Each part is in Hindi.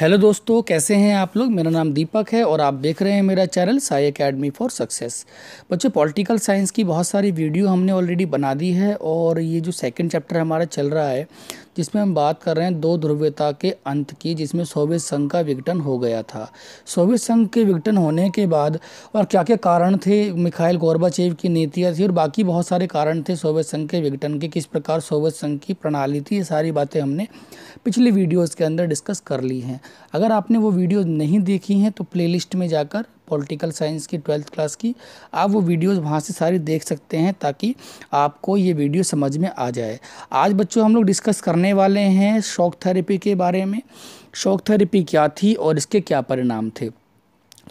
हेलो दोस्तों कैसे हैं आप लोग मेरा नाम दीपक है और आप देख रहे हैं मेरा channel Sai academy for success बच्चों पॉलिटिकल साइंस की बहुत सारी वीडियो हमने ऑलरेडी बना दी है और ये जो सेकंड चैप्टर हमारा चल रहा है जिसमें हम बात कर रहे हैं दो ध्रुवीयता के अंत की जिसमें सोवियत संघ का विघटन हो गया था सोवियत संघ के विघटन होने के बाद और क्या क्या कारण थे मिखाइल गौरबाचेव की नीतियाँ थी और बाकी बहुत सारे कारण थे सोवियत संघ के विघटन के किस प्रकार सोवियत संघ की प्रणाली थी ये सारी बातें हमने पिछली वीडियोज़ के अंदर डिस्कस कर ली हैं अगर आपने वो वीडियो नहीं देखी हैं तो प्ले में जाकर पॉलिटिकल साइंस की ट्वेल्थ क्लास की आप वो वीडियोस वहाँ से सारी देख सकते हैं ताकि आपको ये वीडियो समझ में आ जाए आज बच्चों हम लोग डिस्कस करने वाले हैं शॉक थेरेपी के बारे में शॉक थेरेपी क्या थी और इसके क्या परिणाम थे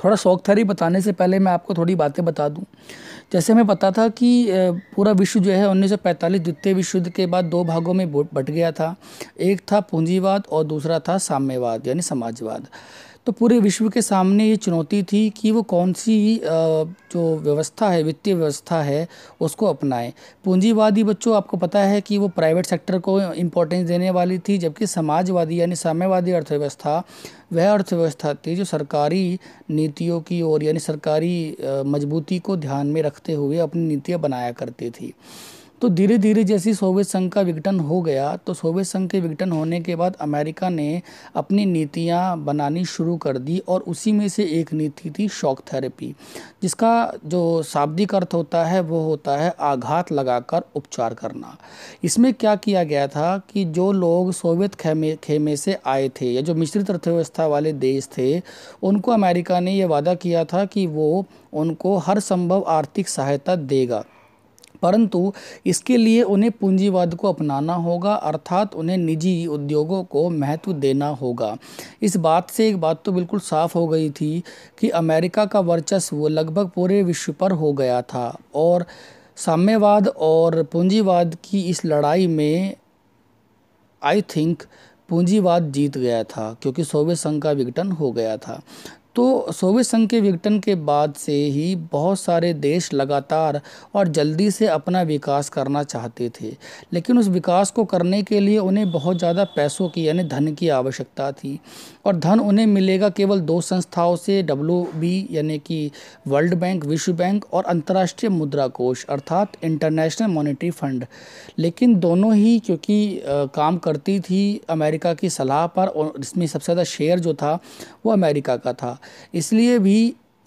थोड़ा शौक थरी बताने से पहले मैं आपको थोड़ी बातें बता दूं जैसे हमें पता था कि पूरा विश्व जो है 1945 द्वितीय विश्व युद्ध के बाद दो भागों में बट गया था एक था पूंजीवाद और दूसरा था साम्यवाद यानी समाजवाद तो पूरे विश्व के सामने ये चुनौती थी कि वो कौन सी जो व्यवस्था है वित्तीय व्यवस्था है उसको अपनाएं पूंजीवादी बच्चों आपको पता है कि वो प्राइवेट सेक्टर को इम्पोर्टेंस देने वाली थी जबकि समाजवादी यानी साम्यवादी अर्थव्यवस्था वह अर्थव्यवस्था थी जो सरकारी नीतियों की ओर यानी सरकारी मजबूती को ध्यान में रखते हुए अपनी नीतियाँ बनाया करती थी तो धीरे धीरे जैसे सोवियत संघ का विघटन हो गया तो सोवियत संघ के विघटन होने के बाद अमेरिका ने अपनी नीतियाँ बनानी शुरू कर दी और उसी में से एक नीति थी शॉक थेरेपी जिसका जो शाब्दिक अर्थ होता है वो होता है आघात लगाकर उपचार करना इसमें क्या किया गया था कि जो लोग सोवियत खेमे खेमे से आए थे या जो मिश्रित अर्थव्यवस्था वाले देश थे उनको अमेरिका ने यह वादा किया था कि वो उनको हर संभव आर्थिक सहायता देगा परंतु इसके लिए उन्हें पूंजीवाद को अपनाना होगा अर्थात उन्हें निजी उद्योगों को महत्व देना होगा इस बात से एक बात तो बिल्कुल साफ हो गई थी कि अमेरिका का वर्चस्व लगभग पूरे विश्व पर हो गया था और साम्यवाद और पूंजीवाद की इस लड़ाई में आई थिंक पूंजीवाद जीत गया था क्योंकि सोवियत संघ का विघटन हो गया था तो सोवियत संघ के विघटन के बाद से ही बहुत सारे देश लगातार और जल्दी से अपना विकास करना चाहते थे लेकिन उस विकास को करने के लिए उन्हें बहुत ज़्यादा पैसों की यानी धन की आवश्यकता थी और धन उन्हें मिलेगा केवल दो संस्थाओं से डब्ल्यू बी यानी कि वर्ल्ड बैंक विश्व बैंक और अंतर्राष्ट्रीय मुद्रा कोष अर्थात इंटरनेशनल मॉनिटरी फंड लेकिन दोनों ही क्योंकि काम करती थी अमेरिका की सलाह पर और इसमें सबसे ज़्यादा शेयर जो था वो अमेरिका का था इसलिए भी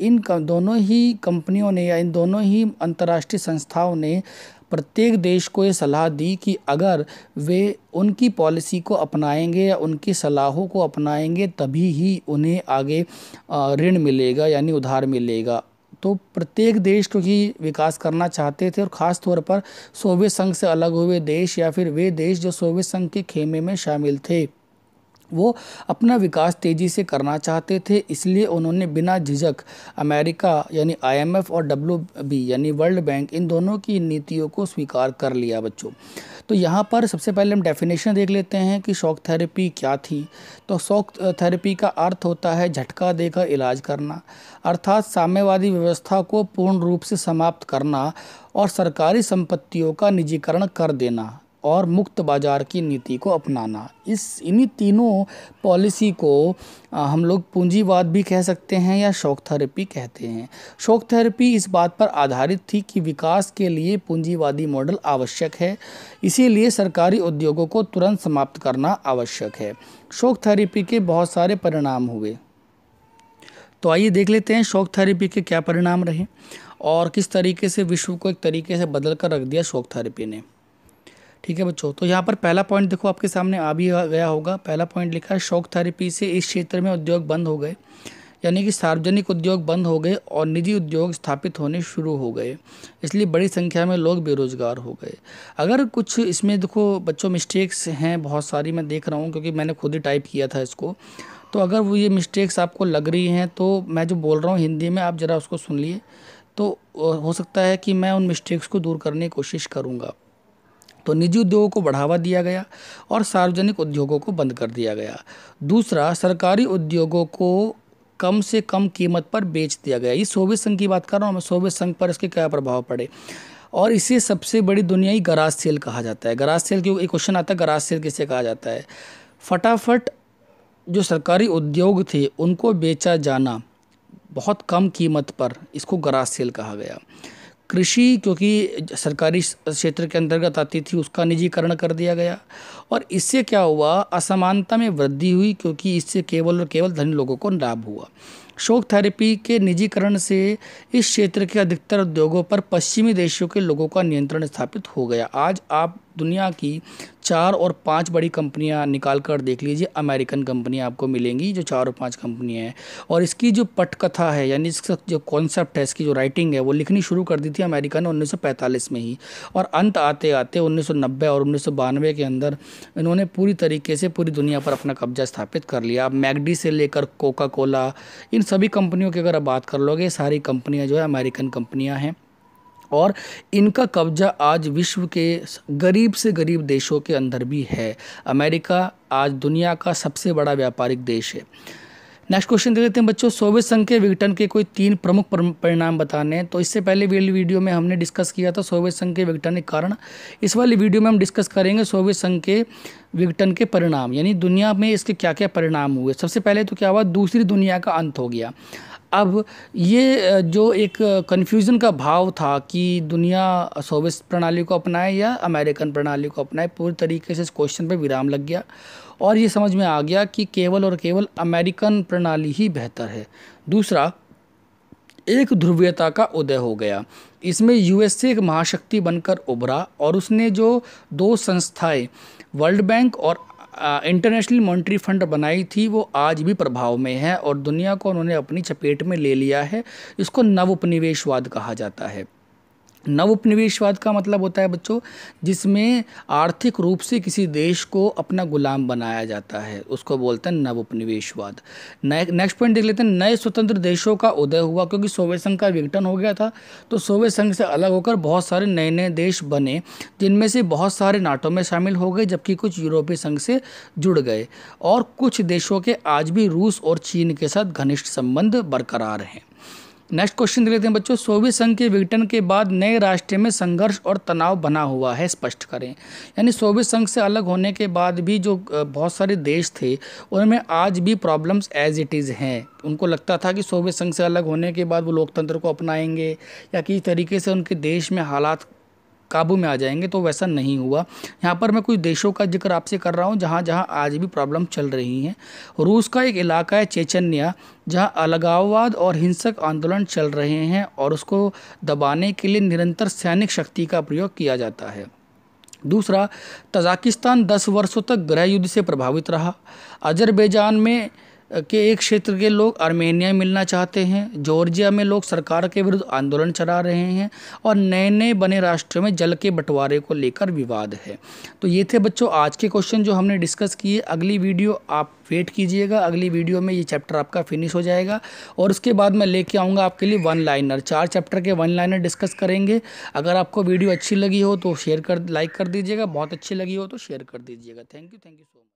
इन दोनों ही कंपनियों ने या इन दोनों ही अंतर्राष्ट्रीय संस्थाओं ने प्रत्येक देश को ये सलाह दी कि अगर वे उनकी पॉलिसी को अपनाएंगे या उनकी सलाहों को अपनाएंगे तभी ही उन्हें आगे ऋण मिलेगा यानी उधार मिलेगा तो प्रत्येक देश क्योंकि विकास करना चाहते थे और ख़ास तौर पर सोवियत संघ से अलग हुए देश या फिर वे देश जो सोवियत संघ के खेमे में शामिल थे वो अपना विकास तेज़ी से करना चाहते थे इसलिए उन्होंने बिना झिझक अमेरिका यानी आईएमएफ और डब्ल्यू बी यानी वर्ल्ड बैंक इन दोनों की नीतियों को स्वीकार कर लिया बच्चों तो यहाँ पर सबसे पहले हम डेफिनेशन देख लेते हैं कि शॉक थेरेपी क्या थी तो शॉक थेरेपी का अर्थ होता है झटका देकर इलाज करना अर्थात साम्यवादी व्यवस्था को पूर्ण रूप से समाप्त करना और सरकारी संपत्तियों का निजीकरण कर देना और मुक्त बाज़ार की नीति को अपनाना इस इन्हीं तीनों पॉलिसी को हम लोग पूंजीवाद भी कह सकते हैं या शोक थेरेपी कहते हैं शोक थेरेपी इस बात पर आधारित थी कि विकास के लिए पूंजीवादी मॉडल आवश्यक है इसीलिए सरकारी उद्योगों को तुरंत समाप्त करना आवश्यक है शोक थेरेपी के बहुत सारे परिणाम हुए तो आइए देख लेते हैं शोक थेरेपी के क्या परिणाम रहे और किस तरीके से विश्व को एक तरीके से बदल कर रख दिया शोक थेरेपी ने ठीक है बच्चों तो यहाँ पर पहला पॉइंट देखो आपके सामने आ भी गया होगा पहला पॉइंट लिखा है शौक थेरेपी से इस क्षेत्र में उद्योग बंद हो गए यानी कि सार्वजनिक उद्योग बंद हो गए और निजी उद्योग स्थापित होने शुरू हो गए इसलिए बड़ी संख्या में लोग बेरोज़गार हो गए अगर कुछ इसमें देखो बच्चों मिस्टेक्स हैं बहुत सारी मैं देख रहा हूँ क्योंकि मैंने खुद ही टाइप किया था इसको तो अगर वो ये मिस्टेक्स आपको लग रही हैं तो मैं जो बोल रहा हूँ हिंदी में आप ज़रा उसको सुन लिए तो हो सकता है कि मैं उन मिस्टेक्स को दूर करने की कोशिश करूँगा तो निजी उद्योगों को बढ़ावा दिया गया और सार्वजनिक उद्योगों को बंद कर दिया गया दूसरा सरकारी उद्योगों को कम से कम कीमत पर बेच दिया गया ये सोवियत संघ की बात कर रहा हूँ मैं सोवियत संघ पर इसके क्या प्रभाव पड़े और इसे सबसे बड़ी दुनियाई गराज सेल कहा जाता है गराज सेल क्योंकि एक क्वेश्चन आता है गराज सेल किसे कहा जाता है फटाफट जो सरकारी उद्योग थे उनको बेचा जाना बहुत कम कीमत पर इसको गराज सेल कहा गया कृषि क्योंकि सरकारी क्षेत्र के अंतर्गत आती थी उसका निजीकरण कर दिया गया और इससे क्या हुआ असमानता में वृद्धि हुई क्योंकि इससे केवल और केवल धनी लोगों को लाभ हुआ शोक थेरेपी के निजीकरण से इस क्षेत्र के अधिकतर उद्योगों पर पश्चिमी देशों के लोगों का नियंत्रण स्थापित हो गया आज आप दुनिया की चार और पांच बड़ी कंपनियां निकाल कर देख लीजिए अमेरिकन कंपनियां आपको मिलेंगी जो चार और पांच कंपनियां हैं और इसकी जो पटकथा है यानी इसका जो कॉन्सेप्ट है इसकी जो राइटिंग है वो लिखनी शुरू कर दी थी अमेरिका ने उन्नीस में ही और अंत आते आते उन्नीस और उन्नीस के अंदर इन्होंने पूरी तरीके से पूरी दुनिया पर अपना कब्जा स्थापित कर लिया आप मैगडी से लेकर कोका कोला इन सभी कंपनियों की अगर आप बात कर लोगे सारी कंपनियाँ जो है अमेरिकन कंपनियाँ हैं और इनका कब्जा आज विश्व के गरीब से गरीब देशों के अंदर भी है अमेरिका आज दुनिया का सबसे बड़ा व्यापारिक देश है नेक्स्ट क्वेश्चन देख देते हैं बच्चों सोवियत संघ के विघटन के कोई तीन प्रमुख परिणाम बताने हैं तो इससे पहले वाली वीडियो में हमने डिस्कस किया था सोवियत संघ के विघटन के कारण इस वाली वीडियो में हम डिस्कस करेंगे सोवियत संघ के विघटन के परिणाम यानी दुनिया में इसके क्या क्या परिणाम हुए सबसे पहले तो क्या हुआ दूसरी दुनिया का अंत हो गया अब ये जो एक कन्फ्यूज़न का भाव था कि दुनिया सोवियत प्रणाली को अपनाए या अमेरिकन प्रणाली को अपनाए पूरी तरीके से इस क्वेश्चन पर विराम लग गया और ये समझ में आ गया कि केवल और केवल अमेरिकन प्रणाली ही बेहतर है दूसरा एक ध्रुवीयता का उदय हो गया इसमें यूएसए एक महाशक्ति बनकर उभरा और उसने जो दो संस्थाएं वर्ल्ड बैंक और इंटरनेशनल मॉनिटरी फंड बनाई थी वो आज भी प्रभाव में है और दुनिया को उन्होंने अपनी चपेट में ले लिया है इसको नव उपनिवेशवाद कहा जाता है नव उपनिवेशवाद का मतलब होता है बच्चों जिसमें आर्थिक रूप से किसी देश को अपना गुलाम बनाया जाता है उसको बोलते हैं नव नए नेक्स्ट पॉइंट देख लेते हैं नए स्वतंत्र देशों का उदय हुआ क्योंकि सोवियत संघ का विघटन हो गया था तो सोवियत संघ से अलग होकर बहुत सारे नए नए देश बने जिनमें से बहुत सारे नाटो में शामिल हो गए जबकि कुछ यूरोपीय संघ से जुड़ गए और कुछ देशों के आज भी रूस और चीन के साथ घनिष्ठ संबंध बरकरार हैं नेक्स्ट क्वेश्चन देख लेते हैं बच्चों सोवियत संघ के विघटन के बाद नए राष्ट्र में संघर्ष और तनाव बना हुआ है स्पष्ट करें यानी सोवियत संघ से अलग होने के बाद भी जो बहुत सारे देश थे उनमें आज भी प्रॉब्लम्स एज इट इज़ हैं उनको लगता था कि सोवियत संघ से अलग होने के बाद वो लोकतंत्र को अपनाएंगे या किस तरीके से उनके देश में हालात काबू में आ जाएंगे तो वैसा नहीं हुआ यहाँ पर मैं कुछ देशों का जिक्र आपसे कर रहा हूँ जहाँ जहाँ आज भी प्रॉब्लम चल रही हैं रूस का एक इलाका है चेचन्या जहाँ अलगाववाद और हिंसक आंदोलन चल रहे हैं और उसको दबाने के लिए निरंतर सैनिक शक्ति का प्रयोग किया जाता है दूसरा तजाकिस्तान दस वर्षों तक गृह युद्ध से प्रभावित रहा अजरबैजान में के एक क्षेत्र के लोग आर्मेनिया मिलना चाहते हैं जॉर्जिया में लोग सरकार के विरुद्ध आंदोलन चला रहे हैं और नए नए बने राष्ट्रों में जल के बंटवारे को लेकर विवाद है तो ये थे बच्चों आज के क्वेश्चन जो हमने डिस्कस किए अगली वीडियो आप वेट कीजिएगा अगली वीडियो में ये चैप्टर आपका फिनिश हो जाएगा और उसके बाद मैं लेके आऊँगा आपके लिए वन लाइनर चार चैप्टर के वन लाइनर डिस्कस करेंगे अगर आपको वीडियो अच्छी लगी हो तो शेयर कर लाइक कर दीजिएगा बहुत अच्छी लगी हो तो शेयर कर दीजिएगा thank you thank you so much